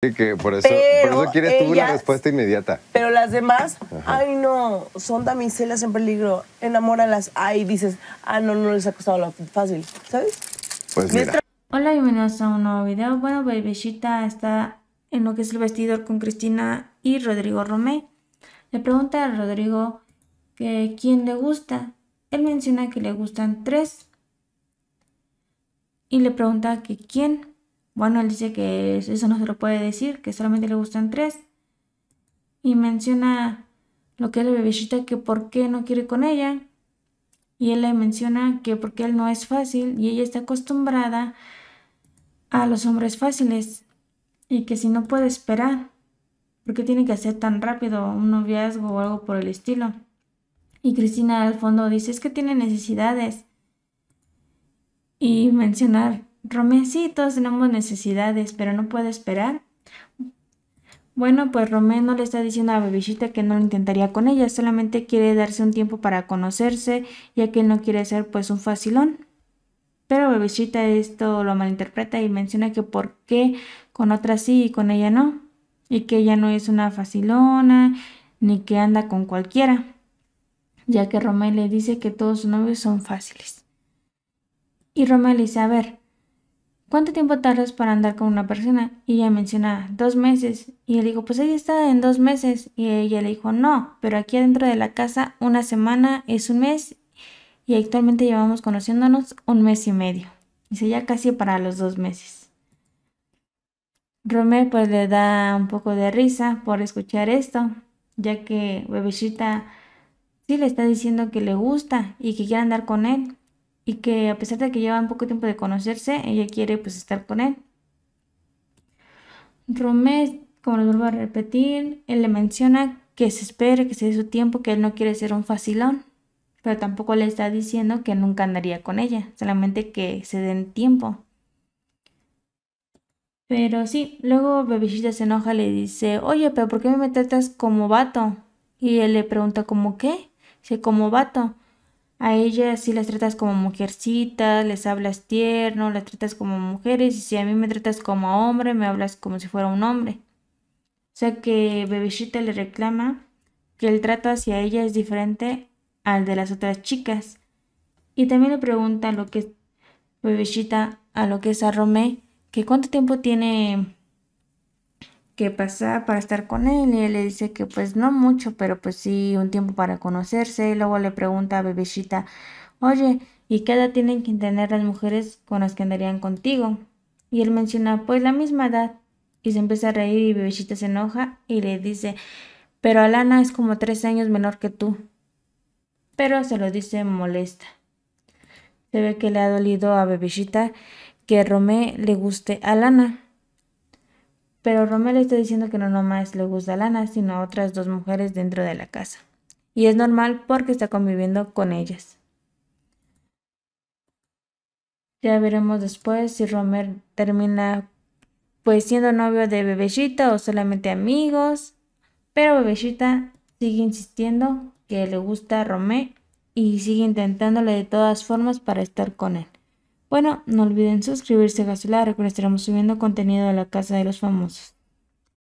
que por eso, por quieres tuvo tú respuesta inmediata. Pero las demás, ay no, son damiselas en peligro, enamóralas, ay dices, ah no, no les ha costado lo fácil, ¿sabes? Pues mira. Hola, bienvenidos a un nuevo video. Bueno, Bebecita está en lo que es el vestidor con Cristina y Rodrigo Romé. Le pregunta a Rodrigo que quién le gusta. Él menciona que le gustan tres. Y le pregunta que quién. Bueno, él dice que eso no se lo puede decir, que solamente le gustan tres. Y menciona lo que le la que por qué no quiere con ella. Y él le menciona que porque él no es fácil y ella está acostumbrada a los hombres fáciles y que si no puede esperar, porque tiene que hacer tan rápido un noviazgo o algo por el estilo? Y Cristina al fondo dice, es que tiene necesidades. Y mencionar Romé, sí, todos tenemos necesidades, pero no puede esperar. Bueno, pues Romé no le está diciendo a Bebecita que no lo intentaría con ella, solamente quiere darse un tiempo para conocerse, ya que no quiere ser pues un facilón. Pero Bebecita esto lo malinterpreta y menciona que por qué con otra sí y con ella no, y que ella no es una facilona ni que anda con cualquiera, ya que Romé le dice que todos sus novios son fáciles. Y Romé le dice, a ver, ¿cuánto tiempo tardas para andar con una persona? Y ella menciona, dos meses. Y él dijo, pues ella está en dos meses. Y ella le dijo, no, pero aquí adentro de la casa una semana es un mes y actualmente llevamos conociéndonos un mes y medio. Dice, ya casi para los dos meses. Romeo pues le da un poco de risa por escuchar esto, ya que Bebecita sí le está diciendo que le gusta y que quiere andar con él, y que a pesar de que llevan poco tiempo de conocerse, ella quiere pues estar con él. Romé, como les vuelvo a repetir, él le menciona que se espere, que se dé su tiempo, que él no quiere ser un facilón, pero tampoco le está diciendo que nunca andaría con ella, solamente que se den tiempo. Pero sí, luego Bebichita se enoja, le dice, oye, pero ¿por qué me tratas como vato? Y él le pregunta, ¿cómo qué? Dice, como vato. A ellas sí las tratas como mujercitas, les hablas tierno, las tratas como mujeres y si a mí me tratas como hombre, me hablas como si fuera un hombre. O sea que Bebeshita le reclama que el trato hacia ella es diferente al de las otras chicas. Y también le pregunta a lo que Bebeshita a lo que es a Romé que cuánto tiempo tiene qué pasa para estar con él y él le dice que pues no mucho, pero pues sí un tiempo para conocerse. Y luego le pregunta a Bebecita, oye, ¿y qué edad tienen que tener las mujeres con las que andarían contigo? Y él menciona, pues la misma edad. Y se empieza a reír y Bebecita se enoja y le dice, pero Alana es como tres años menor que tú. Pero se lo dice molesta. Se ve que le ha dolido a Bebecita que Romé le guste a Alana pero Romel le está diciendo que no nomás le gusta Lana, sino a otras dos mujeres dentro de la casa. Y es normal porque está conviviendo con ellas. Ya veremos después si Romel termina pues siendo novio de Bebechita o solamente amigos. Pero Bebechita sigue insistiendo que le gusta a Romeo y sigue intentándole de todas formas para estar con él. Bueno, no olviden suscribirse a Gazulada, recuerden estaremos subiendo contenido de la Casa de los Famosos.